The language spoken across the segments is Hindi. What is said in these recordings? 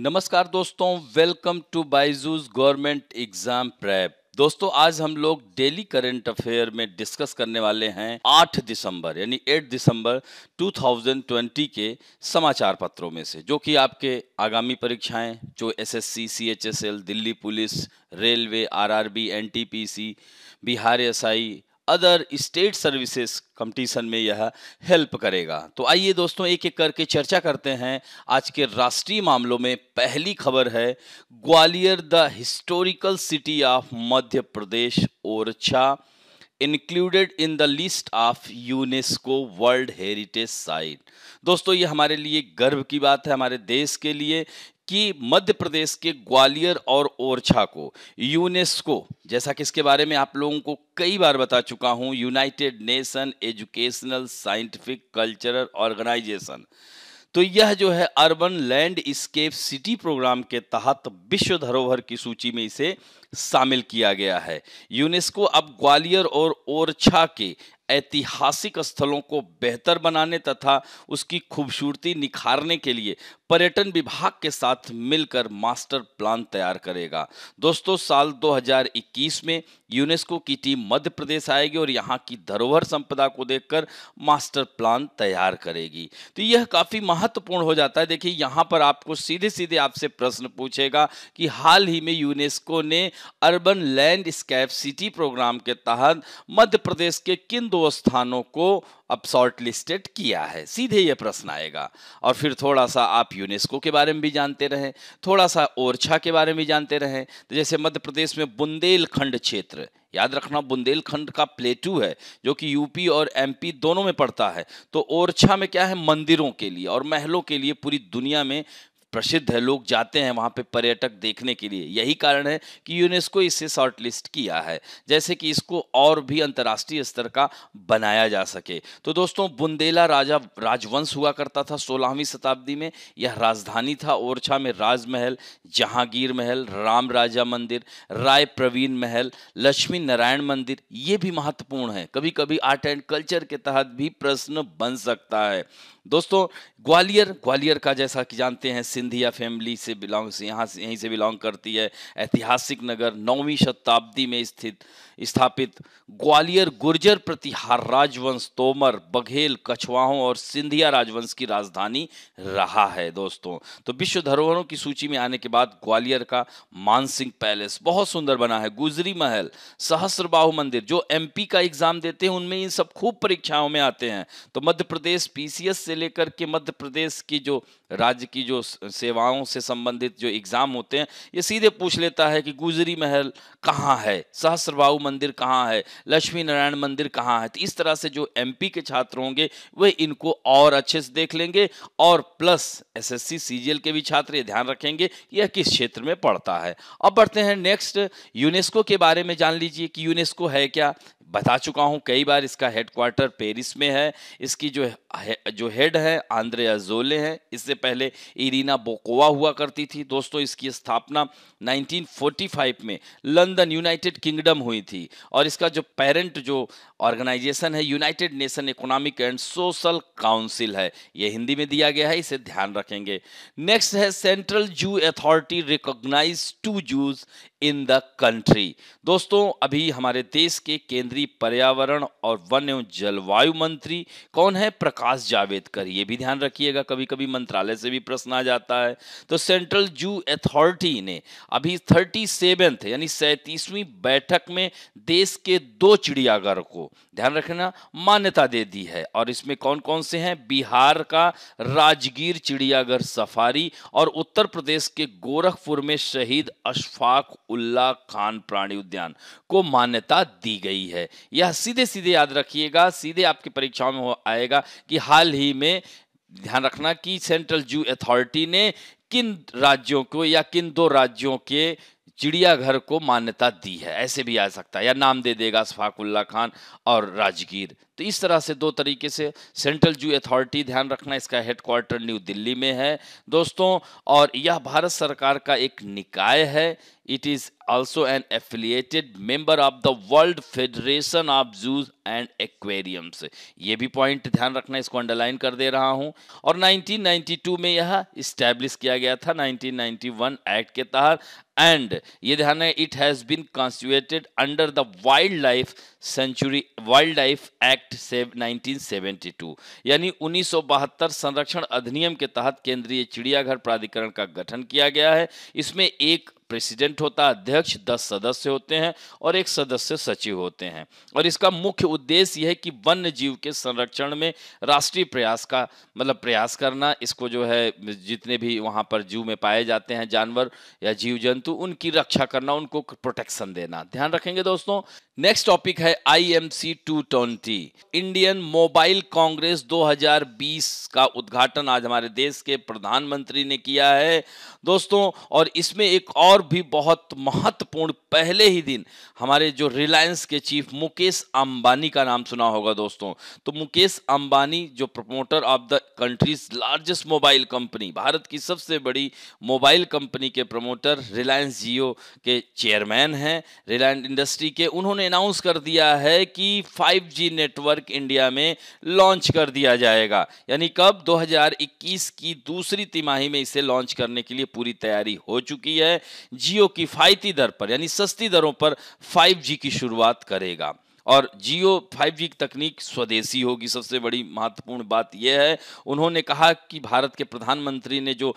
नमस्कार दोस्तों welcome to Byju's government exam prep दोस्तों आज हम लोग डेली करंट अफेयर में डिस्कस करने वाले हैं 8 दिसंबर यानी 8 दिसंबर 2020 के समाचार पत्रों में से जो कि आपके आगामी परीक्षाएं जो SSC, CHSL, Delhi police railway RRB, NTPC, Bihar SI other state services competition में यह हेल्प करेगा तो आइए दोस्तों एक एक करके चर्चा करते हैं आज के राष्ट्रीय मामलों में पहली खबर है Gwalior the historical city of Madhya Pradesh Orchha included in the list of UNESCO world heritage site दोस्तों ये हमारे लिए गर्व की बात है हमारे देश के लिए कि मध्य प्रदेश के ग्वालियर और ओरछा को यूनेस्को जैसा कि इसके बारे में आप लोगों को कई बार बता चुका हूं united nation educational scientific cultural organisation तो यह जो है urban landscape city programme के तहत विश्व धरोहर की सूची में इसे शामिल किया गया है यूनेस्को अब ग्वालियर और ओरछा के ऐतिहासिक स्थलों को बेहतर बनाने तथा उसकी खूबसूरती निखारने के लिए पर्यटन विभाग के साथ मिलकर मास्टर प्लान तैयार करेगा दोस्तों साल 2021 में यूनेस्को की टीम मध्य प्रदेश आएगी और यहाँ की धरोहर संपदा को देखकर मास्टर प्लान तैयार करेगी तो यह काफ़ी महत्वपूर्ण हो जाता है देखिए यहाँ पर आपको सीधे सीधे आपसे प्रश्न पूछेगा कि हाल ही में यूनेस्को ने अर्बन लैंडस्केप सिटी प्रोग्राम के तहत मध्य प्रदेश के किन दो स्थानों को अब शॉर्ट लिस्टेड किया है सीधे ये प्रश्न आएगा और फिर थोड़ा सा आप यूनेस्को के बारे में भी जानते रहें थोड़ा सा ओरछा के बारे में भी जानते रहें तो जैसे मध्य प्रदेश में बुंदेलखंड क्षेत्र याद रखना बुंदेलखंड का प्लेटू है जो कि यूपी और एमपी दोनों में पड़ता है तो ओरछा में क्या है मंदिरों के लिए और महलों के लिए पूरी दुनिया में प्रसिद्ध है लोग जाते हैं वहाँ पे पर्यटक देखने के लिए यही कारण है कि यूनेस्को इसे शॉर्ट लिस्ट किया है जैसे कि इसको और भी अंतर्राष्ट्रीय स्तर का बनाया जा सके तो दोस्तों बुंदेला राजा राजवंश हुआ करता था सोलहवीं शताब्दी में यह राजधानी था ओरछा में राजमहल जहांगीर महल राम राजा मंदिर राय प्रवीण महल लक्ष्मी नारायण मंदिर ये भी महत्वपूर्ण है कभी कभी आर्ट एंड कल्चर के तहत भी प्रश्न बन सकता है दोस्तों ग्वालियर ग्वालियर का जैसा कि जानते हैं सिंधिया फैमिली से बिलोंग यहाँ से यहीं से बिलोंग करती है ऐतिहासिक नगर नौवीं शताब्दी में स्थित स्थापित ग्वालियर गुर्जर प्रतिहार राजवंश तोमर बघेल कछवाहों और सिंधिया राजवंश की राजधानी रहा है दोस्तों तो विश्व धरोहरों की सूची में आने के बाद ग्वालियर का मानसिंह पैलेस बहुत सुंदर बना है गुजरी महल सहस्रबाहु मंदिर जो एमपी का एग्जाम देते हैं उनमें इन सब खूब परीक्षाओं में आते हैं तो मध्य प्रदेश पीसीएस से लेकर के मध्य प्रदेश की जो राज्य की जो सेवाओं से संबंधित जो एग्ज़ाम होते हैं ये सीधे पूछ लेता है कि गुजरी महल कहाँ है सहस्रबाहु मंदिर कहाँ है लक्ष्मी नारायण मंदिर कहाँ है तो इस तरह से जो एमपी के छात्र होंगे वे इनको और अच्छे से देख लेंगे और प्लस एसएससी सीजीएल के भी छात्र ये ध्यान रखेंगे यह किस क्षेत्र में पड़ता है अब बढ़ते हैं नेक्स्ट यूनेस्को के बारे में जान लीजिए कि यूनेस्को है क्या बता चुका हूं कई बार इसका हेडक्वार्टर पेरिस में है इसकी जो है, जो हेड है आंद्रे अजोले हैं इससे पहले इरीना बोकोवा हुआ करती थी दोस्तों इसकी स्थापना 1945 में लंदन यूनाइटेड किंगडम हुई थी और इसका जो पेरेंट जो ऑर्गेनाइजेशन है united nation economic and social council है ये हिंदी में दिया गया है इसे ध्यान रखेंगे नेक्स्ट है central zoo authority recognise two zoos in the country दोस्तों अभी हमारे देश के केंद्र मंत्री पर्यावरण और वन एवं जलवायु मंत्री कौन है प्रकाश जावेदकर ये भी ध्यान रखिएगा कभी कभी मंत्रालय से भी प्रश्न आ जाता है तो सेंट्रल जू अथॉरिटी ने अभी थर्टी सेवेंथ यानी सैंतीसवीं बैठक में देश के दो चिड़ियाघर को ध्यान रखना मान्यता दे दी है और इसमें कौन कौन से हैं बिहार का राजगीर चिड़ियाघर सफारी और उत्तर प्रदेश के गोरखपुर में शहीद अशफाक उल्ला खान प्राणी उद्यान को मान्यता दी गई है है यह सीधे सीधे याद रखिएगा सीधे आपकी परीक्षाओं में आएगा कि हाल ही में ध्यान रखना कि सेंट्रल जू अथॉरिटी ने किन राज्यों को या किन दो राज्यों के चिड़ियाघर को मान्यता दी है ऐसे भी आ सकता है या नाम दे देगा शफाकुल्ला खान और राजगीर तो इस तरह से दो तरीके से सेंट्रल जू अथॉरिटी ध्यान रखना इसका हेडक्वार्टर न्यू दिल्ली में है दोस्तों और यह भारत सरकार का एक निकाय है it is also an affiliated member of the world federation of zoos and aquariums ये भी पॉइंट ध्यान रखना इसको अंडरलाइन कर दे रहा हूँ और 1992 में यह इस्टेब्लिश किया गया था 1991 एक्ट के तहत एंड ये ध्यान है it has been constituted under the wildlife sanctuary wildlife act से 1972 यानी 1972 संरक्षण अधिनियम के तहत केंद्रीय चिड़ियाघर प्राधिकरण का गठन किया गया है इसमें एक प्रेसिडेंट होता है अध्यक्ष दस सदस्य होते हैं और एक सदस्य सचिव होते हैं और इसका मुख्य उद्देश्य यह है कि वन्य जीव के संरक्षण में राष्ट्रीय प्रयास का मतलब प्रयास करना इसको जो है जितने भी वहाँ पर जू में पाए जाते हैं जानवर या जीव जंतु उनकी रक्षा करना उनको प्रोटेक्शन देना ध्यान रखेंगे दोस्तों नेक्स्ट टॉपिक है I M C two twenty Indian mobile congress 2020 का उद्घाटन आज हमारे देश के प्रधानमंत्री ने किया है दोस्तों और इसमें एक और और भी बहुत महत्वपूर्ण पहले ही दिन हमारे जो रिलायंस के चीफ मुकेश अंबानी का नाम सुना होगा दोस्तों तो मुकेश अंबानी जो promoter of the country's largest mobile company भारत की सबसे बड़ी मोबाइल कंपनी के प्रमोटर रिलायंस जियो के चेयरमैन हैं रिलायंस इंडस्ट्री के उन्होंने अनाउंस कर दिया है कि फाइव नेटवर्क इंडिया में लॉन्च कर दिया जाएगा यानी कब दो की दूसरी तिमाही में इसे लॉन्च करने के लिए पूरी तैयारी हो चुकी है जियो किफ़ायती दर पर यानी सस्ती दरों पर 5G की शुरुआत करेगा और जियो 5G की तकनीक स्वदेशी होगी सबसे बड़ी महत्वपूर्ण बात यह है उन्होंने कहा कि भारत के प्रधानमंत्री ने जो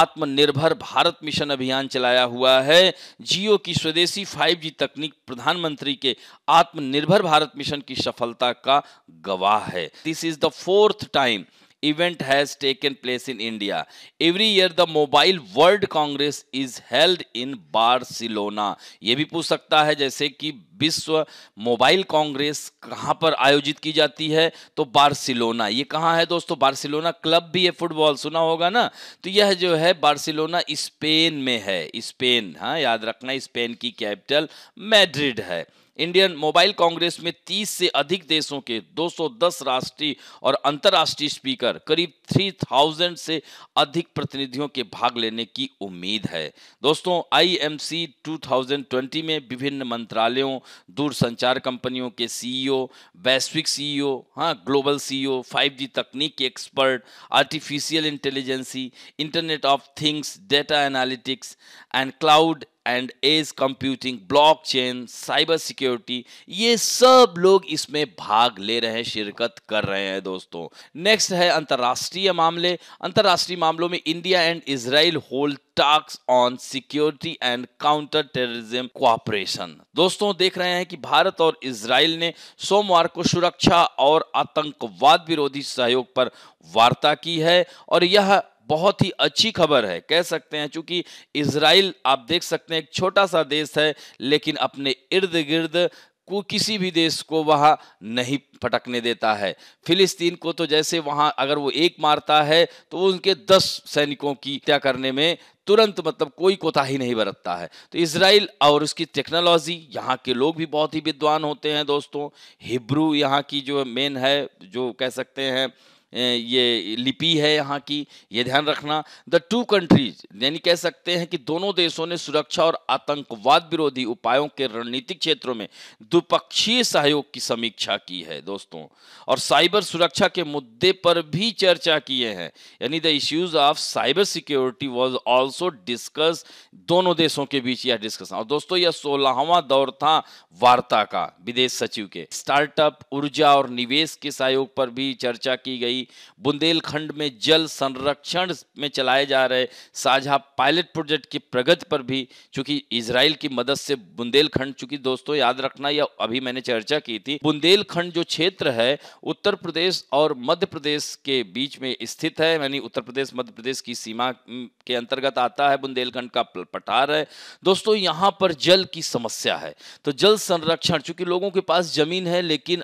आत्मनिर्भर भारत मिशन अभियान चलाया हुआ है जियो की स्वदेशी 5G तकनीक प्रधानमंत्री के आत्मनिर्भर भारत मिशन की सफलता का गवाह है this is the fourth time event has taken place in India. Every year the Mobile World Congress is held in Barcelona. ये भी पूछ सकता है जैसे कि विश्व मोबाइल कांग्रेस कहाँ पर आयोजित की जाती है तो बार्सिलोना ये कहाँ है दोस्तों बार्सिलोना क्लब भी है फुटबॉल सुना होगा ना तो यह जो है बार्सिलोना स्पेन में है स्पेन हाँ याद रखना स्पेन की कैपिटल मैड्रिड है इंडियन मोबाइल कांग्रेस में 30 से अधिक देशों के 210 राष्ट्रीय और अंतर्राष्ट्रीय स्पीकर करीब 3000 से अधिक प्रतिनिधियों के भाग लेने की उम्मीद है दोस्तों आईएमसी 2020 में विभिन्न मंत्रालयों दूरसंचार कंपनियों के सीईओ e वैश्विक सीईओ e हाँ ग्लोबल सीईओ e 5G तकनीक के expert artificial intelligence internet of things data analytics and cloud and edge computing blockchain cyber security ये सब लोग इसमें भाग ले रहे हैं शिरकत कर रहे हैं दोस्तों नेक्स्ट है अंतर्राष्ट्रीय मामले अंतर्राष्ट्रीय मामलों में India and Israel hold task on security and counter terrorism cooperation दोस्तों देख रहे हैं कि भारत और इसराइल ने सोमवार को सुरक्षा और आतंकवाद विरोधी सहयोग पर वार्ता की है और यह बहुत ही अच्छी खबर है कह सकते हैं चूंकि इसराइल आप देख सकते हैं एक छोटा सा देश है लेकिन अपने इर्द गिर्द को किसी भी देश को वहाँ नहीं फटकने देता है फिलिस्तीन को तो जैसे वहाँ अगर वो एक मारता है तो वो उनके दस सैनिकों की हत्या करने में तुरंत मतलब कोई कोताही नहीं बरतता है तो इसराइल और उसकी टेक्नोलॉजी यहाँ के लोग भी बहुत ही विद्वान होते हैं दोस्तों हिब्रू यहाँ की जो मेन है जो कह सकते हैं ये लिपि है यहाँ की ये ध्यान रखना द टू कंट्रीज यानी कह सकते हैं कि दोनों देशों ने सुरक्षा और आतंकवाद विरोधी उपायों के रणनीतिक क्षेत्रों में द्विपक्षीय सहयोग की समीक्षा की है दोस्तों और साइबर सुरक्षा के मुद्दे पर भी चर्चा किए हैं यानी the issues of cyber security was also discuss दोनों देशों के बीच यह डिस्कशन और दोस्तों यह सोलहवां दौर था वार्ता का विदेश सचिव के स्टार्टअप ऊर्जा और निवेश के सहयोग पर भी चर्चा की गई बुंदेलखंड में जल संरक्षण में चलाए जा रहे साझा पायलट प्रोजेक्ट की प्रगति पर भी चूंकि इसराइल की मदद से बुंदेलखंड चूंकि दोस्तों याद रखना या अभी मैंने चर्चा की थी बुंदेलखंड जो क्षेत्र है उत्तर प्रदेश और मध्य प्रदेश के बीच में स्थित है यानी उत्तर प्रदेश मध्य प्रदेश की सीमा के अंतर्गत आता है बुंदेलखंड का पठार है दोस्तों यहाँ पर जल की समस्या है तो जल संरक्षण चूंकि लोगों के पास जमीन है लेकिन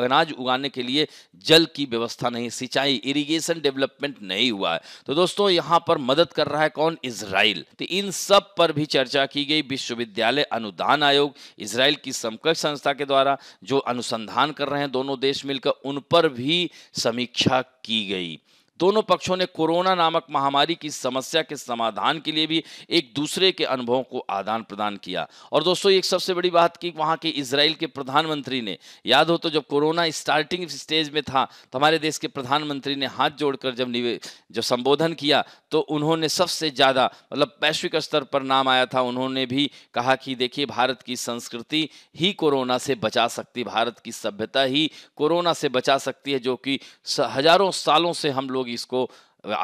अनाज उगाने के लिए जल की व्यवस्था नहीं सिंचाई इरिगेशन डेवलपमेंट नहीं हुआ है तो दोस्तों यहाँ पर मदद कर रहा है कौन इसराइल तो इन सब पर भी चर्चा की गई विश्वविद्यालय अनुदान आयोग इसराइल की समकक्ष संस्था के द्वारा जो अनुसंधान कर रहे हैं दोनों देश मिलकर उन पर भी समीक्षा की गई दोनों पक्षों ने कोरोना नामक महामारी की समस्या के समाधान के लिए भी एक दूसरे के अनुभवों को आदान प्रदान किया और दोस्तों एक सबसे बड़ी बात की वहाँ के इसराइल के प्रधानमंत्री ने याद हो तो जब कोरोना स्टार्टिंग स्टेज में था तो हमारे देश के प्रधानमंत्री ने हाथ जोड़कर जब निवे जब संबोधन किया तो उन्होंने सबसे ज़्यादा मतलब वैश्विक स्तर पर नाम आया था उन्होंने भी कहा कि देखिए भारत की संस्कृति ही कोरोना से बचा सकती भारत की सभ्यता ही कोरोना से बचा सकती है जो कि हजारों सालों से हम लोग लोग इसको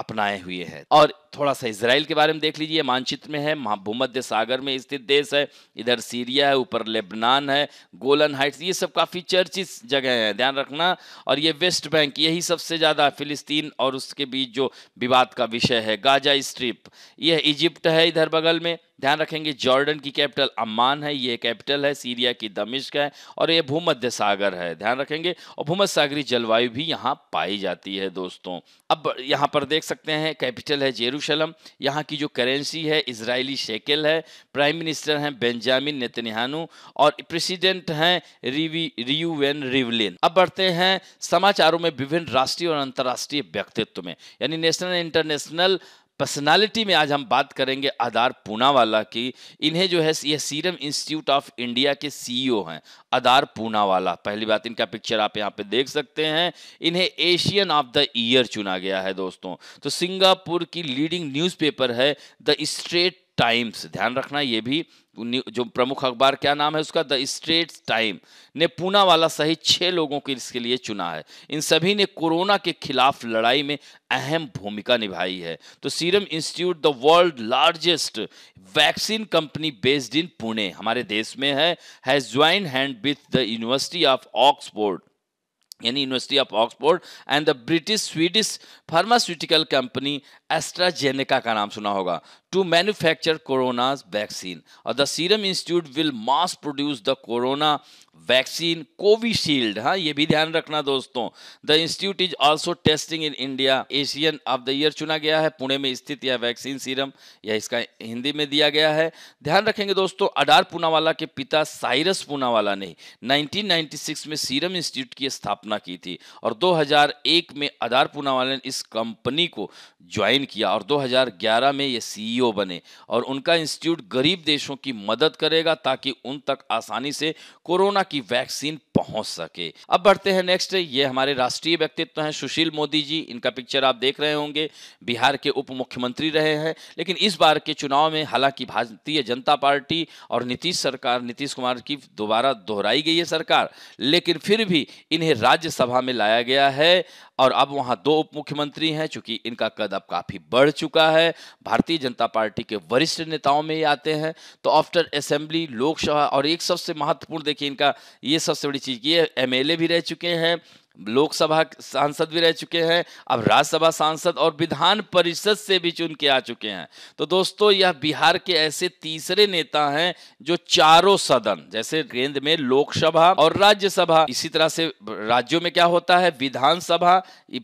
अपनाए हुए हैं और थोड़ा सा इसराइल के बारे में देख लीजिए मानचित्र में है भूमध्य सागर में स्थित देश है इधर सीरिया है ऊपर लेबनान है गोलन हाइट्स ये सब काफ़ी चर्चित जगह हैं ध्यान रखना और ये वेस्ट बैंक यही सबसे ज़्यादा फिलिस्तीन और उसके बीच जो विवाद का विषय है गाजा स्ट्रिप यह इजिप्ट है इधर बगल में ध्यान रखेंगे जॉर्डन की कैपिटल अम्मान है ये कैपिटल है सीरिया की दमिश्क है और ये भूमध्य सागर है ध्यान रखेंगे और भूमध्य सागरी जलवायु भी यहाँ पाई जाती है दोस्तों अब यहाँ पर देख सकते हैं कैपिटल है जेरू यरूशलम यहाँ की जो करेंसी है इसराइली शेकल है प्राइम मिनिस्टर हैं बेंजामिन नेतन्यानू और प्रेसिडेंट हैं रिवी रियूवेन रिवलिन अब बढ़ते हैं समाचारों में विभिन्न राष्ट्रीय और अंतर्राष्ट्रीय व्यक्तित्व में यानी नेशनल इंटरनेशनल पर्सनालिटी में आज हम बात करेंगे आदार पूनावाला की इन्हें जो है यह सीरम इंस्टीट्यूट ऑफ इंडिया के सीईओ e हैं आधार पूनावाला पहली बात इनका पिक्चर आप यहां पे देख सकते हैं इन्हें एशियन ऑफ द ईयर चुना गया है दोस्तों तो सिंगापुर की लीडिंग न्यूज़पेपर है द स्ट्रेट टाइम्स ध्यान रखना ये भी जो प्रमुख अखबार क्या नाम है उसका द स्ट्रेट टाइम ने पूना वाला सहित छह लोगों के इसके लिए चुना है इन सभी ने कोरोना के खिलाफ लड़ाई में अहम भूमिका निभाई है तो Serum Institute the world largest vaccine company based in Pune हमारे देश में है has join hand with the University of Oxford यानी University of Oxford and the British Swedish pharmaceutical company AstraZeneca का नाम सुना होगा टू मैन्युफैक्चर कोरोना वैक्सीन और the Serum Institute will mass produce the corona vaccine Covishield हाँ ये भी ध्यान रखना दोस्तों the institute is also testing in India Asian of the year चुना गया है पुणे में स्थित यह वैक्सीन सीरम यह इसका हिंदी में दिया गया है ध्यान रखेंगे दोस्तों अडार पूनावाला के पिता साइरस पूनावाला ने 1996 में सीरम इंस्टीट्यूट की स्थापना की थी और 2001 में अडार पूनावाला ने इस कंपनी को ज्वाइन किया और दो में ये सी e बने और उनका इंस्टीट्यूट गरीब देशों की मदद करेगा ताकि उन तक आसानी से कोरोना ताकि वैक्सीन पहुंच सके अब बढ़ते हैं नेक्स्ट ये हमारे राष्ट्रीय व्यक्तित्व हैं सुशील मोदी जी इनका पिक्चर आप देख रहे होंगे बिहार के उप मुख्यमंत्री रहे हैं लेकिन इस बार के चुनाव में हालांकि भारतीय जनता पार्टी और नीतीश सरकार नीतीश कुमार की दोबारा दोहराई गई है सरकार लेकिन फिर भी इन्हें राज्यसभा में लाया गया है और अब वहां दो उप मुख्यमंत्री हैं चूंकि इनका कद अब काफी बढ़ चुका है भारतीय जनता पार्टी के वरिष्ठ नेताओं में आते हैं तो आफ्टर असेंबली लोकसभा और एक सबसे महत्वपूर्ण देखिए इनका ये सबसे बड़ी चीज़ की एम भी रह चुके हैं लोकसभा सांसद भी रह चुके हैं अब राज्यसभा सांसद और विधान परिषद से भी चुन के आ चुके हैं तो दोस्तों यह बिहार के ऐसे तीसरे नेता हैं जो चारों सदन जैसे केंद्र में लोकसभा और राज्यसभा इसी तरह से राज्यों में क्या होता है विधानसभा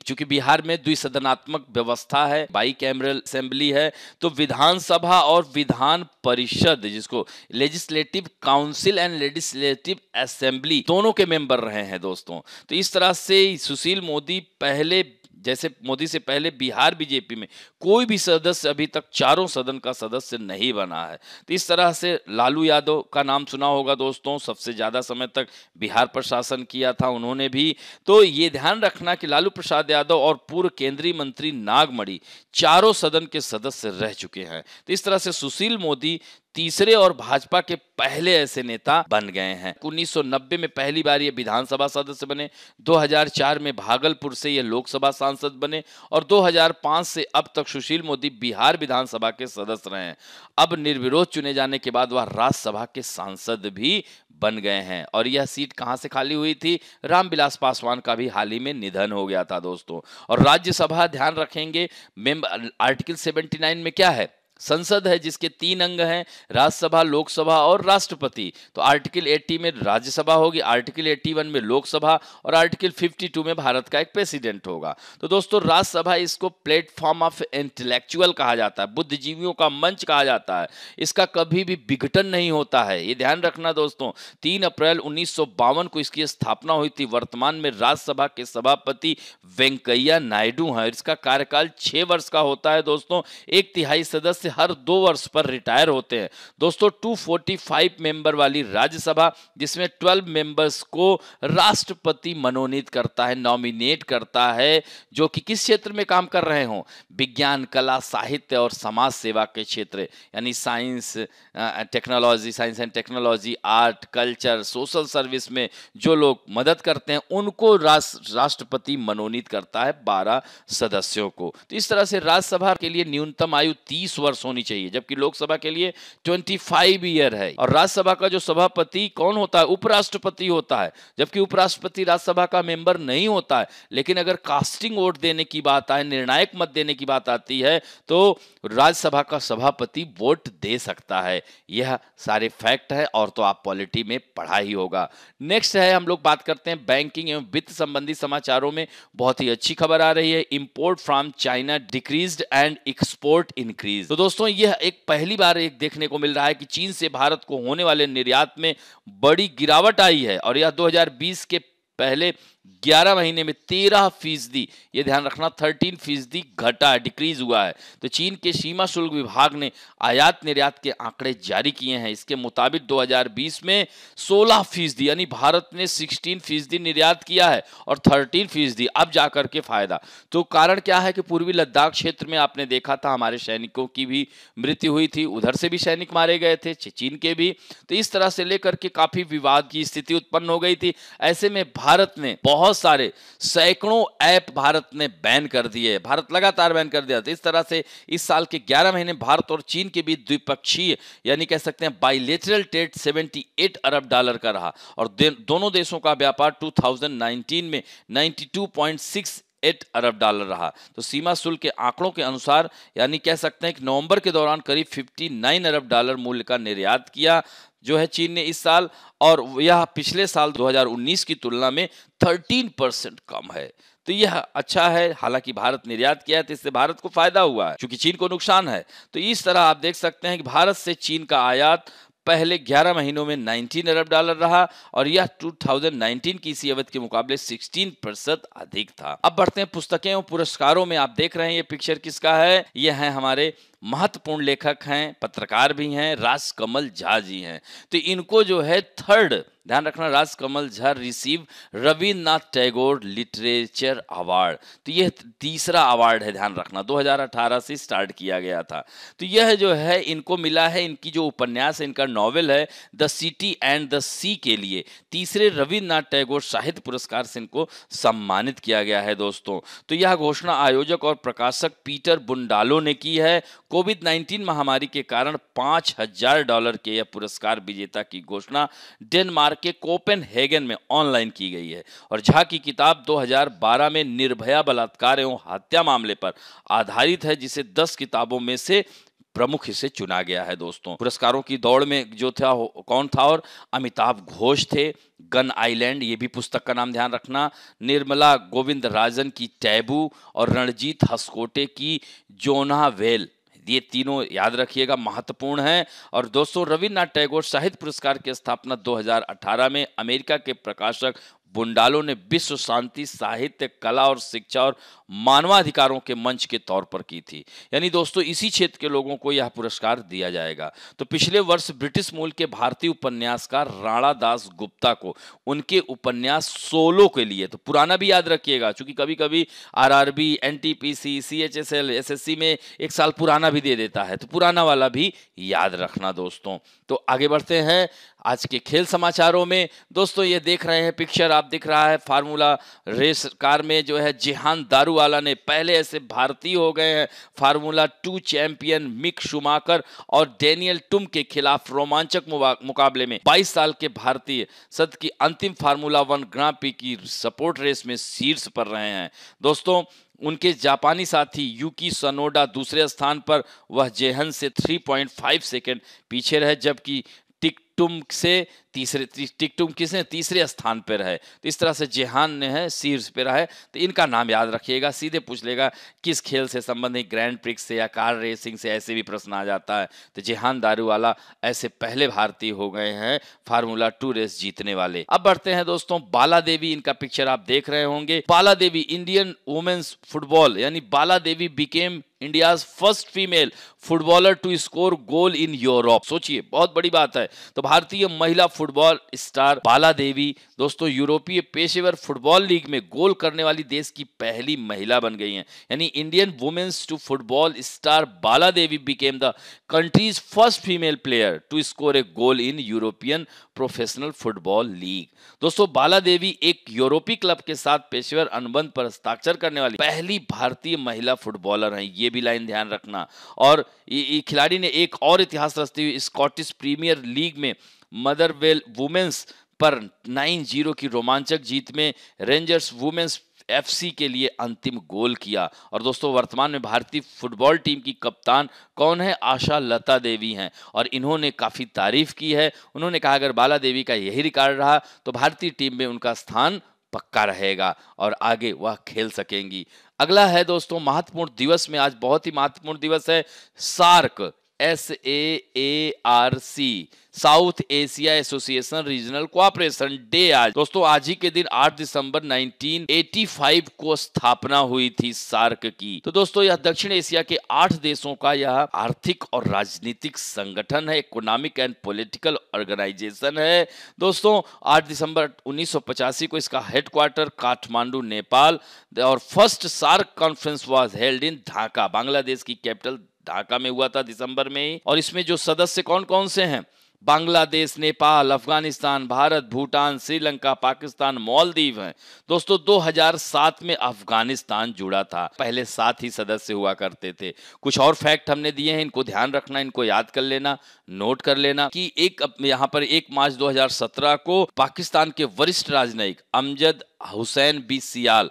चूंकि बिहार में द्विसदनात्मक व्यवस्था है बाई कैमरल असेंबली है तो विधानसभा और विधान परिषद जिसको legislative council and legislative assembly दोनों के मेंबर रहे हैं दोस्तों तो इस तरह से सुशील मोदी पहले जैसे मोदी से पहले बिहार बीजेपी में कोई भी सदस्य अभी तक चारों सदन का सदस्य नहीं बना है तो इस तरह से लालू यादव का नाम सुना होगा दोस्तों सबसे ज़्यादा समय तक बिहार पर शासन किया था उन्होंने भी तो ये ध्यान रखना कि लालू प्रसाद यादव और पूर्व केंद्रीय मंत्री नागमणि चारों सदन के सदस्य रह चुके हैं तो इस तरह से सुशील मोदी तीसरे और भाजपा के पहले ऐसे नेता बन गए हैं उन्नीस में पहली बार ये विधानसभा सदस्य बने 2004 में भागलपुर से ये लोकसभा सांसद बने और 2005 से अब तक सुशील मोदी बिहार विधानसभा के सदस्य रहे हैं अब निर्विरोध चुने जाने के बाद वह राज्यसभा के सांसद भी बन गए हैं और यह सीट कहां से खाली हुई थी रामविलास पासवान का भी हाल ही में निधन हो गया था दोस्तों और राज्यसभा ध्यान रखेंगे आर्टिकल 79 में क्या है संसद है जिसके तीन अंग हैं राज्यसभा लोकसभा और राष्ट्रपति तो आर्टिकल 80 में राज्यसभा होगी आर्टिकल 81 में लोकसभा और आर्टिकल 52 में भारत का एक प्रेसिडेंट होगा तो दोस्तों राज्यसभा इसको प्लेटफॉर्म ऑफ इंटेलेक्चुअल कहा जाता है बुद्धिजीवियों का मंच कहा जाता है इसका कभी भी विघटन नहीं होता है ये ध्यान रखना दोस्तों तीन अप्रैल उन्नीस को इसकी स्थापना हुई थी वर्तमान में राज्यसभा के सभापति वेंकैया नायडू हैं इसका कार्यकाल छह वर्ष का होता है दोस्तों एक तिहाई सदस्य से हर दो वर्ष पर रिटायर होते हैं दोस्तों 245 मेंबर वाली राज्यसभा जिसमें 12 मेंबर्स को राष्ट्रपति मनोनीत करता है नॉमिनेट करता है जो कि किस क्षेत्र में काम कर रहे हों विज्ञान कला साहित्य और समाज सेवा के क्षेत्र यानी science technology science and technology art culture social service में जो लोग मदद करते हैं उनको राष्ट्रपति मनोनीत करता है बारह सदस्यों को तो इस तरह से राज्यसभा के लिए न्यूनतम आयु तीस वर्ष वर्ष होनी चाहिए जबकि लोकसभा के लिए 25 ईयर है और राज्यसभा का जो सभापति कौन होता है उपराष्ट्रपति होता है जबकि उपराष्ट्रपति राज्यसभा का मेंबर नहीं होता है लेकिन अगर कास्टिंग वोट देने की बात आए निर्णायक मत देने की बात आती है तो राज्यसभा का सभापति वोट दे सकता है यह सारे फैक्ट है और तो आप पॉलिटी में पढ़ा ही होगा नेक्स्ट है हम लोग बात करते हैं बैंकिंग एवं वित्त संबंधी समाचारों में बहुत ही अच्छी खबर आ रही है import from China decrease and export increase तो दोस्तों यह एक पहली बार एक देखने को मिल रहा है कि चीन से भारत को होने वाले निर्यात में बड़ी गिरावट आई है और यह 2020 के पहले ग्यारह महीने में तेरह फीसदी ये ध्यान रखना थर्टीन फीसदी घटा है डिक्रीज हुआ है तो चीन के सीमा शुल्क विभाग ने आयात निर्यात के आंकड़े जारी किए हैं इसके मुताबिक 2020 में 16 फीसदी यानी भारत ने 16 फीसदी निर्यात किया है और 13 फीसदी अब जाकर के फायदा तो कारण क्या है कि पूर्वी लद्दाख क्षेत्र में आपने देखा था हमारे सैनिकों की भी मृत्यु हुई थी उधर से भी सैनिक मारे गए थे चीन के भी तो इस तरह से लेकर के काफी विवाद की स्थिति उत्पन्न हो गई थी ऐसे में भारत ने बहुत बहुत सारे सैकड़ों ऐप भारत ने बैन कर दिए भारत लगातार बैन कर दिया तो इस तरह से इस साल के 11 महीने भारत और चीन के बीच द्विपक्षीय यानी कह सकते हैं बाइलेटरल ट्रेड 78 अरब डॉलर का रहा और दोनों देशों का व्यापार 2019 में 8 अरब डॉलर रहा तो सीमा शुल्क के आंकड़ों के अनुसार यानी कह सकते हैं कि नवंबर के दौरान करीब 59 अरब डॉलर मूल्य का निर्यात किया जो है चीन ने इस साल और यह पिछले साल 2019 की तुलना में 13 परसेंट कम है तो यह अच्छा है हालांकि भारत निर्यात किया है तो इससे भारत को फायदा हुआ है क्योंकि चीन को नुकसान है तो इस तरह आप देख सकते हैं कि भारत से चीन का आयात पहले 11 महीनों में 19 अरब डॉलर रहा और यह 2019 की इसी अवधि के मुकाबले 16 प्रतिशत अधिक था अब बढ़ते हैं पुस्तकें और पुरस्कारों में आप देख रहे हैं ये पिक्चर किसका है यह है हमारे महत्वपूर्ण लेखक हैं पत्रकार भी हैं रास कमल झा जी हैं तो इनको जो है थर्ड ध्यान रखना Raj Kamal Jha receive Rabindranath Tagore literature award तो यह तीसरा अवार्ड है ध्यान रखना 2018 से स्टार्ट किया गया था तो यह जो है इनको मिला है इनकी जो उपन्यास इनका नॉवेल है the city and the sea के लिए तीसरे रविन्द्रनाथ टैगोर साहित्य पुरस्कार से इनको सम्मानित किया गया है दोस्तों तो यह घोषणा आयोजक और प्रकाशक पीटर बुंडालो ने की है कोविड 19 महामारी के कारण पांच हजार डॉलर के यह पुरस्कार विजेता की घोषणा डेनमार्क के कोपेन हेगन में ऑनलाइन की गई है और झा की किताब 2012 में निर्भया बलात्कार एवं हत्या मामले पर आधारित है जिसे 10 किताबों में से प्रमुख हिस्से चुना गया है दोस्तों पुरस्कारों की दौड़ में जो था कौन था और अमिताभ घोष थे गन आइलैंड ये भी पुस्तक का नाम ध्यान रखना निर्मला गोविंद राजन की टैबू और रणजीत हसकोटे की जोना वेल ये तीनों याद रखिएगा महत्वपूर्ण हैं और दोस्तों रविन्द्रनाथ टैगोर साहित्य पुरस्कार की स्थापना 2018 में अमेरिका के प्रकाशक बुंडालों ने विश्व शांति साहित्य कला और शिक्षा और मानवाधिकारों के मंच के तौर पर की थी यानी दोस्तों इसी क्षेत्र के लोगों को यह पुरस्कार दिया जाएगा तो पिछले वर्ष ब्रिटिश मूल के भारतीय उपन्यासकार राणा दास गुप्ता को उनके उपन्यास सोलो के लिए तो पुराना भी याद रखिएगा क्योंकि कभी कभी R R B N T P C C H S L S S C में एक साल पुराना भी दे देता है तो पुराना वाला भी याद रखना दोस्तों तो आगे बढ़ते हैं आज के खेल समाचारों में दोस्तों ये देख रहे हैं पिक्चर आप दिख रहा है फार्मूला रेस कार में जो है जिहान दारूवाला ने पहले ऐसे भारतीय हो गए हैं formula two champion Mick Schumacher और डेनियल टुम के खिलाफ रोमांचक मुकाबले में 22 साल के भारतीय सद की अंतिम फार्मूला वन ग्रांपी की सपोर्ट रेस में शीर्ष पर रहे हैं दोस्तों उनके जापानी साथी यूकी सनोडा दूसरे स्थान पर वह जेहन से 3.5 सेकंड पीछे रहे जबकि टिकटुम से तीसरे टिकटुम किसने तीसरे स्थान पर है तो इस तरह से जेहान ने है शीर्ष पर है तो इनका नाम याद रखिएगा सीधे पूछ लेगा किस खेल से संबंधित ग्रैंड प्रिक्स से या कार रेसिंग से ऐसे भी प्रश्न आ जाता है तो जेहान दारूवाला ऐसे पहले भारतीय हो गए हैं फार्मूला टू रेस जीतने वाले अब बढ़ते हैं दोस्तों बाला देवी इनका पिक्चर आप देख रहे होंगे Bala Devi Indian women's football यानी Bala Devi became India's first female footballer to score goal in Europe सोचिए बहुत बड़ी बात है तो भारतीय महिला फुटबॉल स्टार बाला देवी दोस्तों यूरोपीय पेशेवर फुटबॉल लीग में गोल करने वाली देश की पहली महिला बन गई हैं यानी Indian women's to football star Bala Devi became the country's first female player to score a goal in European professional football league दोस्तों बाला देवी एक यूरोपीय क्लब के साथ पेशेवर अनुबंध पर हस्ताक्षर करने वाली पहली भारतीय महिला फुटबॉलर हैं ये ये भी लाइन ध्यान रखना और ये खिलाड़ी ने एक और इतिहास रचते हुए स्कॉटिश प्रीमियर लीग में मदरवेल वुमेन्स पर नाइन जीरो की रोमांचक जीत में रेंजर्स वुमेन्स एफसी के लिए अंतिम गोल किया और दोस्तों वर्तमान में भारतीय फुटबॉल टीम की कप्तान कौन है आशा लता देवी हैं और इन्होंने काफ़ी तारीफ की है उन्होंने कहा अगर बाला देवी का यही रिकॉर्ड रहा तो भारतीय टीम में उनका स्थान पक्का रहेगा और आगे वह खेल सकेंगी अगला है दोस्तों महत्वपूर्ण दिवस में आज बहुत ही महत्वपूर्ण दिवस है SAARC S A A R C South Asia association regional cooperation day आज दोस्तों आज ही के दिन 8 दिसंबर 1985 को स्थापना हुई थी सार्क की तो दोस्तों यह दक्षिण एशिया के आठ देशों का यह आर्थिक और राजनीतिक संगठन है इकोनॉमिक एंड पॉलिटिकल ऑर्गेनाइजेशन है दोस्तों 8 दिसंबर 1985 को इसका हेडक्वार्टर काठमांडू नेपाल और first SAARC conference was held in Dhaka Bangladesh की कैपिटल ढाका में हुआ था दिसंबर में ही और इसमें जो सदस्य कौन कौन से हैं बांग्लादेश नेपाल अफगानिस्तान भारत भूटान श्रीलंका पाकिस्तान मॉलदीव हैं दोस्तों 2007 में अफगानिस्तान जुड़ा था पहले सात ही सदस्य हुआ करते थे कुछ और फैक्ट हमने दिए हैं इनको ध्यान रखना इनको याद कर लेना नोट कर लेना कि एक यहाँ पर एक मार्च 2017 को पाकिस्तान के वरिष्ठ राजनयिक अमजद हुसैन बी सियाल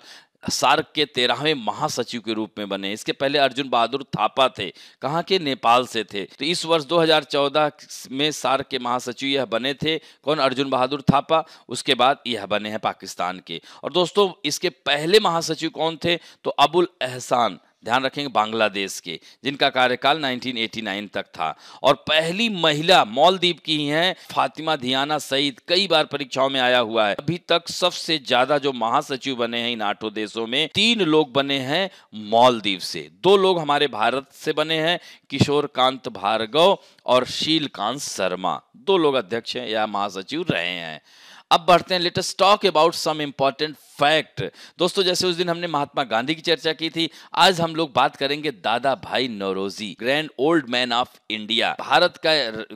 सार्क के तेरहवें महासचिव के रूप में बने इसके पहले अर्जुन बहादुर थापा थे कहाँ के नेपाल से थे तो इस वर्ष 2014 में सार्क के महासचिव यह बने थे कौन अर्जुन बहादुर थापा उसके बाद यह बने हैं पाकिस्तान के और दोस्तों इसके पहले महासचिव कौन थे तो अबुल एहसान ध्यान रखेंगे बांग्लादेश के जिनका कार्यकाल 1989 तक था और पहली महिला मॉलदीप की ही हैं फातिमा धियाना सईद कई बार परीक्षाओं में आया हुआ है अभी तक सबसे ज्यादा जो महासचिव बने हैं इन आठों देशों में तीन लोग बने हैं मॉलदीप से दो लोग हमारे भारत से बने हैं किशोर कांत भार्गव और शीलकांत शर्मा दो लोग अध्यक्ष हैं या महासचिव रहे हैं अब बढ़ते हैं latest talk about some important fact दोस्तों जैसे उस दिन हमने महात्मा गांधी की चर्चा की थी आज हम लोग बात करेंगे Dadabhai Naoroji grand old man of India Bharat का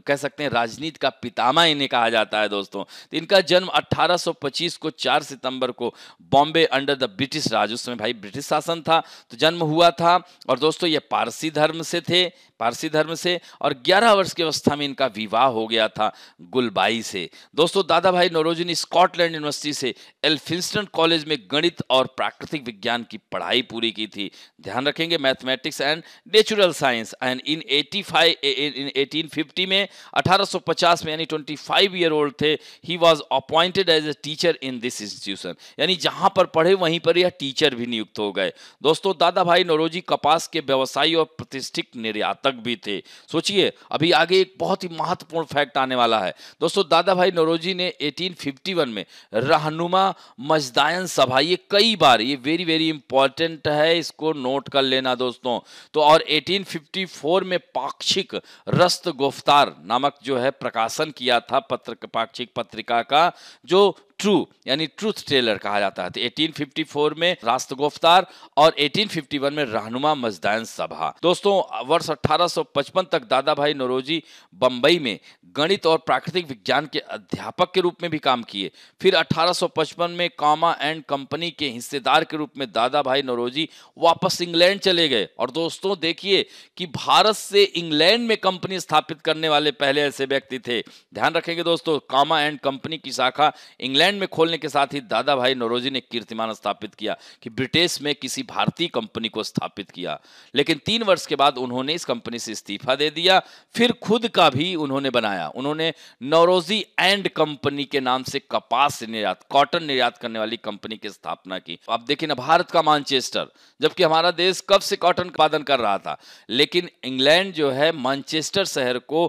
कह सकते हैं राजनीति का पितामा इन्हें कहा जाता है दोस्तों तो इनका जन्म 1825 को 4 सितंबर को Bombay under the British Raj उस समय भाई ब्रिटिश शासन था तो जन्म हुआ था और दोस्तों ये पारसी धर्म से थे पारसी धर्म से और 11 वर्ष की अवस्था में इनका विवाह हो गया था गुलबाई से दोस्तों दादा भाई नौरोजी ने स्कॉटलैंड यूनिवर्सिटी से एल्फिंस्टन कॉलेज में गणित और प्राकृतिक विज्ञान की पढ़ाई पूरी की थी ध्यान रखेंगे mathematics and natural science and in 85 in 1850 में 1850 में यानी 25 ईयर ओल्ड थे ही was appointed as a teacher in this institution यानी जहां पर पढ़े वहीं पर यह टीचर भी नियुक्त हो गए दोस्तों दादा भाई नोरोजी कपास के व्यवसायी और प्रतिष्ठित निर्यातक चिकित्सक भी थे सोचिए अभी आगे एक बहुत ही महत्वपूर्ण फैक्ट आने वाला है दोस्तों दादा भाई नरोजी ने 1851 में रहनुमा मजदायन सभा ये कई बार ये वेरी वेरी इंपॉर्टेंट है इसको नोट कर लेना दोस्तों तो और 1854 में पाक्षिक रस्त गोफ्तार नामक जो है प्रकाशन किया था पत्र पाक्षिक पत्रिका का जो ट्रू यानी ट्रूथ टेलर कहा जाता है 1854 तो में रास्त गोफ्तार और 1851 में रहनुमा मजदान सभा दोस्तों वर्ष 1855 तक दादा भाई नरोजी बंबई में गणित और प्राकृतिक विज्ञान के अध्यापक के रूप में भी काम किए फिर 1855 में कामा एंड कंपनी के हिस्सेदार के रूप में दादा भाई नरोजी वापस इंग्लैंड चले गए और दोस्तों देखिए कि भारत से इंग्लैंड में कंपनी स्थापित करने वाले पहले ऐसे व्यक्ति थे ध्यान रखेंगे दोस्तों कामा एंड कंपनी की शाखा इंग्लैंड इंग्लैंड में खोलने के साथ ही दादा भाई नरोजी ने कीर्तिमान स्थापित किया कि ब्रिटिश में किसी भारतीय कंपनी को स्थापित किया लेकिन तीन वर्ष के बाद उन्होंने इस कंपनी से इस्तीफा दे दिया फिर खुद का भी उन्होंने बनाया उन्होंने नरोजी एंड कंपनी के नाम से कपास निर्यात कॉटन निर्यात करने वाली कंपनी की स्थापना की आप देखिए ना भारत का मानचेस्टर जबकि हमारा देश कब से कॉटन उत्पादन कर रहा था लेकिन इंग्लैंड जो है मानचेस्टर शहर को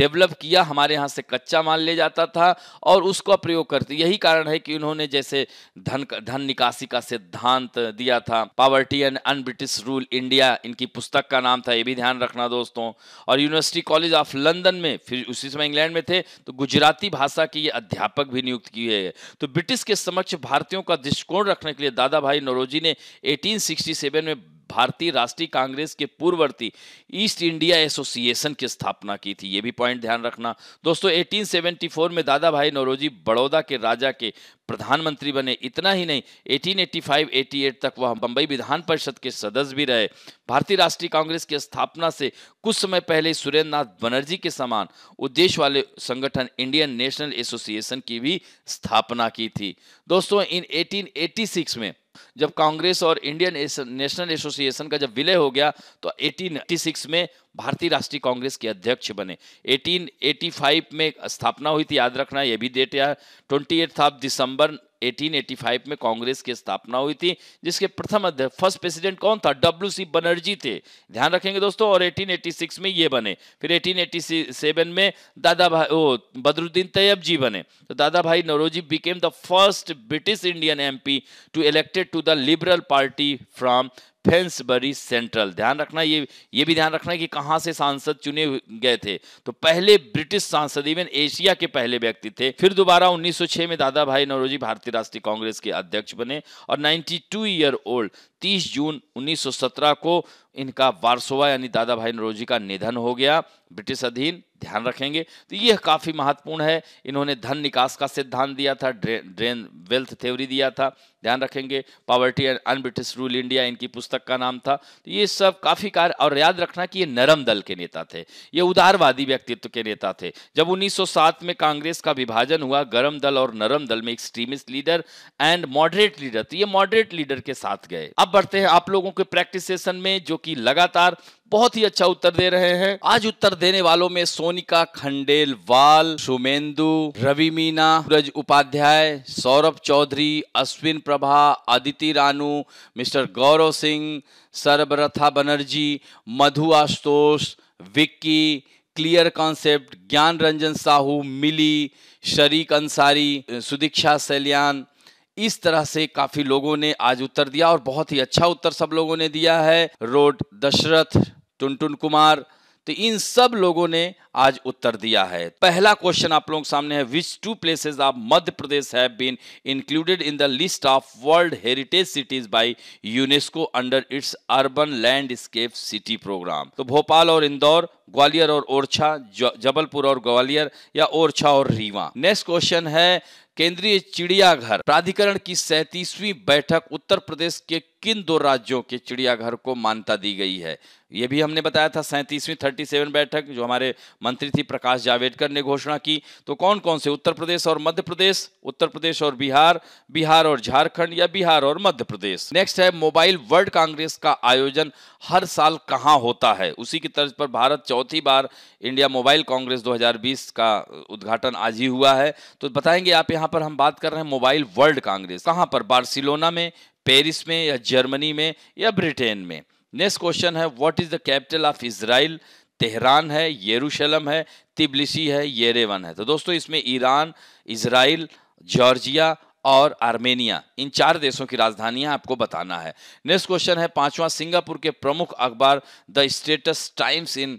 डेवलप किया हमारे यहां से कच्चा माल ले जाता था और उसका प्रयोग करते यही कारण है कि उन्होंने जैसे धन धन निकासी का सिद्धांत दिया था poverty and un British rule India इनकी पुस्तक का नाम था ये भी ध्यान रखना दोस्तों और यूनिवर्सिटी कॉलेज ऑफ लंदन में फिर उसी समय इंग्लैंड में थे तो गुजराती भाषा की ये अध्यापक भी नियुक्त किए गए तो ब्रिटिश के समक्ष भारतीयों का दृष्टिकोण रखने के लिए दादा भाई नरोजी ने एटीन में भारतीय राष्ट्रीय कांग्रेस के पूर्ववर्ती ईस्ट इंडिया एसोसिएशन की स्थापना की थी ये भी पॉइंट ध्यान रखना दोस्तों 1874 में दादा भाई नौरोजी बड़ौदा के राजा के प्रधानमंत्री बने इतना ही नहीं 1885 88 तक वह बंबई विधान परिषद के सदस्य भी रहे भारतीय राष्ट्रीय कांग्रेस की स्थापना से कुछ समय पहले सुरेंद्र नाथ बनर्जी के समान उद्देश्य वाले संगठन इंडियन नेशनल एसोसिएशन की भी स्थापना की थी दोस्तों इन 1886 में जब कांग्रेस और इंडियन नेशनल एसोसिएशन का जब विलय हो गया तो 1886 में भारतीय राष्ट्रीय कांग्रेस के अध्यक्ष बने 1885 में स्थापना हुई थी याद रखना यह भी डेट यार ट्वेंटी एट्थ ऑफ दिसंबर 1885 में कांग्रेस की स्थापना हुई थी जिसके प्रथम अध्यक्ष फर्स्ट प्रेसिडेंट कौन था डब्ल्यू सी बनर्जी थे ध्यान रखेंगे दोस्तों और 1886 में ये बने फिर 1887 में दादा भाई ओ बदरुद्दीन तैयब जी बने तो Dadabhai Naoroji became the first British Indian MP to elected to the Liberal Party from Finsbury Central ध्यान रखना ये ये भी ध्यान रखना कि कहां से सांसद चुने गए थे तो पहले ब्रिटिश सांसद इवन एशिया के पहले व्यक्ति थे फिर दोबारा 1906 में दादा भाई नवरोजी भारतीय राष्ट्रीय कांग्रेस के अध्यक्ष बने और 92 ईयर ओल्ड 30 जून 1917 को इनका वारसोवा यानी दादा भाई नरोजी का निधन हो गया ब्रिटिश अधीन ध्यान रखेंगे तो यह काफ़ी महत्वपूर्ण है इन्होंने धन निकास का सिद्धांत दिया था ड्रेन ड्रेन वेल्थ थ्योरी दिया था ध्यान रखेंगे poverty and un British rule India इनकी पुस्तक का नाम था तो ये सब काफ़ी कार्य और याद रखना कि ये नरम दल के नेता थे ये उदारवादी व्यक्तित्व के नेता थे जब 1907 में कांग्रेस का विभाजन हुआ गर्म दल और नरम दल में extremist leader and moderate leader तो ये मॉडरेट लीडर के साथ गए अब बढ़ते हैं आप लोगों के प्रैक्टिस सेशन में जो कि लगातार बहुत ही अच्छा उत्तर दे रहे हैं आज उत्तर देने वालों में Sonika Khandelwal Sumendu Ravi Meena Suraj Upadhyay Saurabh Chaudhary Ashwin Prabha Aditi Ranu mister Gaurav Singh Sarbartha Banerjee Madhu Ashutosh Vicky clear concept Gyan Ranjan Sahu मिली शरीक अंसारी सुदीक्षा सैलियान इस तरह से काफी लोगों ने आज उत्तर दिया और बहुत ही अच्छा उत्तर सब लोगों ने दिया है रोड दशरथ टुनटुन कुमार तो इन सब लोगों ने आज उत्तर दिया है पहला क्वेश्चन आप लोगों के सामने है which two places of Madhya Pradesh have been included in the list of world heritage cities by UNESCO under its urban landscape city programme तो भोपाल और इंदौर ग्वालियर और ओरछा जबलपुर और ग्वालियर या ओरछा और रीवा नेक्स्ट क्वेश्चन है केंद्रीय चिड़ियाघर प्राधिकरण की सैतीसवीं बैठक उत्तर प्रदेश के किन दो राज्यों के चिड़ियाघर को मान्यता दी गई है ये भी हमने बताया था सैंतीसवीं थर्टी सेवन बैठक जो हमारे मंत्री थी प्रकाश जावेडकर ने घोषणा की तो कौन कौन से उत्तर प्रदेश और मध्य प्रदेश उत्तर प्रदेश और बिहार बिहार और झारखंड या बिहार और मध्य प्रदेश नेक्स्ट है मोबाइल वर्ल्ड कांग्रेस का आयोजन हर साल कहाँ होता है उसी की तर्ज पर भारत चौथी बार इंडिया मोबाइल कांग्रेस दो का उद्घाटन आज ही हुआ है तो बताएंगे आप यहाँ पर हम बात कर रहे हैं मोबाइल वर्ल्ड कांग्रेस कहाँ पर बार्सिलोना में पेरिस में या जर्मनी में या ब्रिटेन में नेक्स्ट क्वेश्चन है what is the capital of Israel Tehran है येरूशलम है तिबलिसी है येरेवन है तो दोस्तों इसमें ईरान इसराइल जॉर्जिया और आर्मेनिया इन चार देशों की राजधानियां आपको बताना है नेक्स्ट क्वेश्चन है पांचवा सिंगापुर के प्रमुख अखबार द स्टेटस टाइम्स इन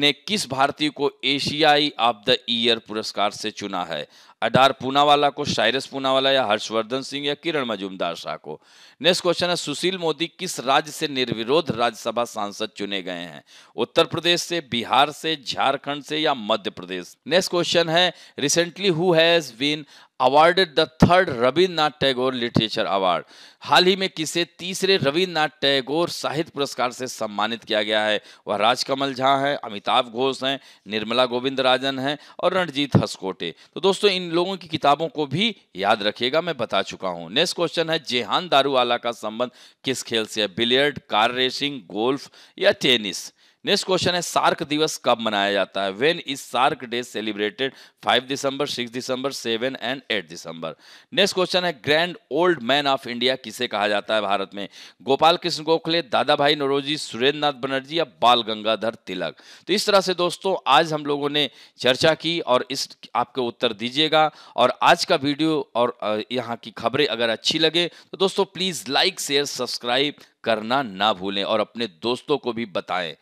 ने किस भारतीय को एशियाई ऑफ द ईयर पुरस्कार से चुना है अडार पूनावाला को साइरस पूनावाला या हर्षवर्धन सिंह या किरण मजूमदार शाह को नेक्स्ट क्वेश्चन है सुशील मोदी किस राज्य से निर्विरोध राज्यसभा सांसद चुने गए हैं उत्तर प्रदेश से बिहार से झारखंड से या मध्य प्रदेश नेक्स्ट क्वेश्चन है recently who has been awarded the third Rabindranath Tagore literature award हाल ही में किसे तीसरे रविन्द्रनाथ टैगोर साहित्य पुरस्कार से सम्मानित किया गया है वह राजकमल झा हैं अमिताभ घोष हैं निर्मला गोविंद राजन हैं और रणजीत हसकोटे तो दोस्तों इन लोगों की किताबों को भी याद रखिएगा मैं बता चुका हूँ नेक्स्ट क्वेश्चन है जेहान दारूवाला का संबंध किस खेल से है बिलियर्ड कार रेसिंग गोल्फ या टेनिस नेक्स्ट क्वेश्चन है सार्क दिवस कब मनाया जाता है when is SAARC day celebrated 5 दिसंबर 6 दिसंबर 7 एंड 8 दिसंबर नेक्स्ट क्वेश्चन है grand old man of India किसे कहा जाता है भारत में गोपाल कृष्ण गोखले दादा भाई नरोजी सुरेंद्र नाथ बनर्जी या बाल गंगाधर तिलक तो इस तरह से दोस्तों आज हम लोगों ने चर्चा की और इस आपके उत्तर दीजिएगा और आज का वीडियो और यहाँ की खबरें अगर अच्छी लगे तो दोस्तों प्लीज़ लाइक शेयर सब्सक्राइब करना ना भूलें और अपने दोस्तों को भी बताएं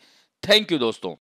थैंक यू दोस्तों